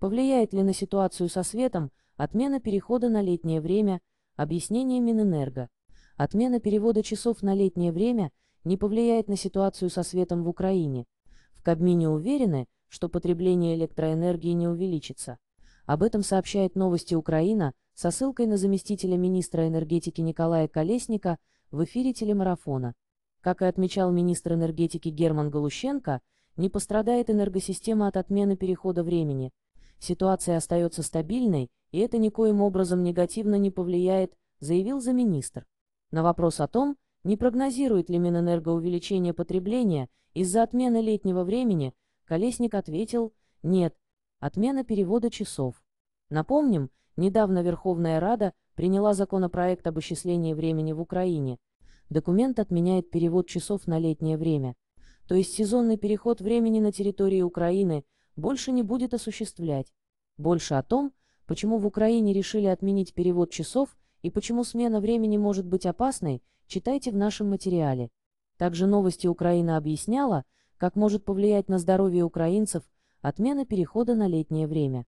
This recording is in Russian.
Повлияет ли на ситуацию со светом отмена перехода на летнее время, объяснение Минэнерго? Отмена перевода часов на летнее время не повлияет на ситуацию со светом в Украине. В Кабмине уверены, что потребление электроэнергии не увеличится. Об этом сообщает новости Украина со ссылкой на заместителя министра энергетики Николая Колесника в эфире телемарафона. Как и отмечал министр энергетики Герман Галущенко, не пострадает энергосистема от отмены перехода времени – ситуация остается стабильной, и это никоим образом негативно не повлияет, заявил замминистр. На вопрос о том, не прогнозирует ли Минэнерго увеличение потребления из-за отмены летнего времени, Колесник ответил «нет, отмена перевода часов». Напомним, недавно Верховная Рада приняла законопроект об исчислении времени в Украине. Документ отменяет перевод часов на летнее время, то есть сезонный переход времени на территории Украины – больше не будет осуществлять. Больше о том, почему в Украине решили отменить перевод часов и почему смена времени может быть опасной, читайте в нашем материале. Также новости Украина объясняла, как может повлиять на здоровье украинцев отмена перехода на летнее время.